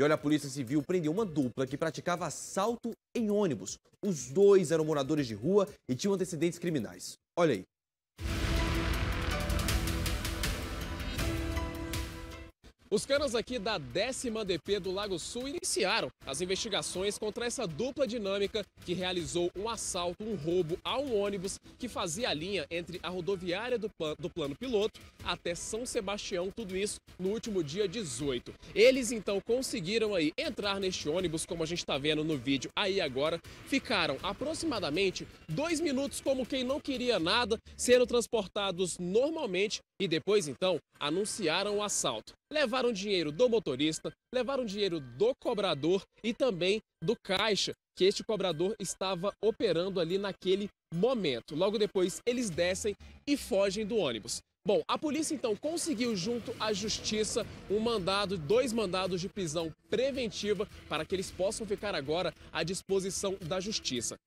E olha, a Polícia Civil prendeu uma dupla que praticava assalto em ônibus. Os dois eram moradores de rua e tinham antecedentes criminais. Olha aí. Os canos aqui da décima DP do Lago Sul iniciaram as investigações contra essa dupla dinâmica que realizou um assalto, um roubo a um ônibus que fazia a linha entre a rodoviária do, plan do plano piloto até São Sebastião, tudo isso no último dia 18. Eles então conseguiram aí entrar neste ônibus, como a gente está vendo no vídeo aí agora, ficaram aproximadamente dois minutos como quem não queria nada, sendo transportados normalmente e depois então anunciaram o assalto levaram dinheiro do motorista, levaram dinheiro do cobrador e também do caixa que este cobrador estava operando ali naquele momento. Logo depois, eles descem e fogem do ônibus. Bom, a polícia então conseguiu junto à justiça um mandado, dois mandados de prisão preventiva para que eles possam ficar agora à disposição da justiça.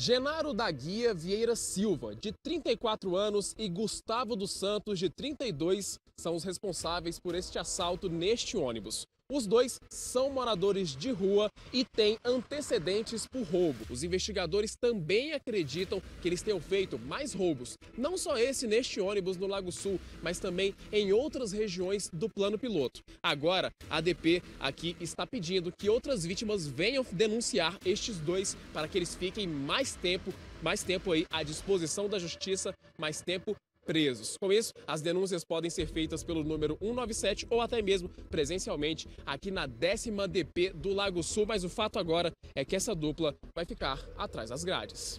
Genaro da Guia Vieira Silva, de 34 anos, e Gustavo dos Santos, de 32, são os responsáveis por este assalto neste ônibus. Os dois são moradores de rua e têm antecedentes por roubo. Os investigadores também acreditam que eles tenham feito mais roubos, não só esse neste ônibus no Lago Sul, mas também em outras regiões do plano piloto. Agora, a ADP aqui está pedindo que outras vítimas venham denunciar estes dois para que eles fiquem mais tempo, mais tempo aí à disposição da justiça, mais tempo presos. Com isso, as denúncias podem ser feitas pelo número 197 ou até mesmo presencialmente aqui na décima DP do Lago Sul, mas o fato agora é que essa dupla vai ficar atrás das grades.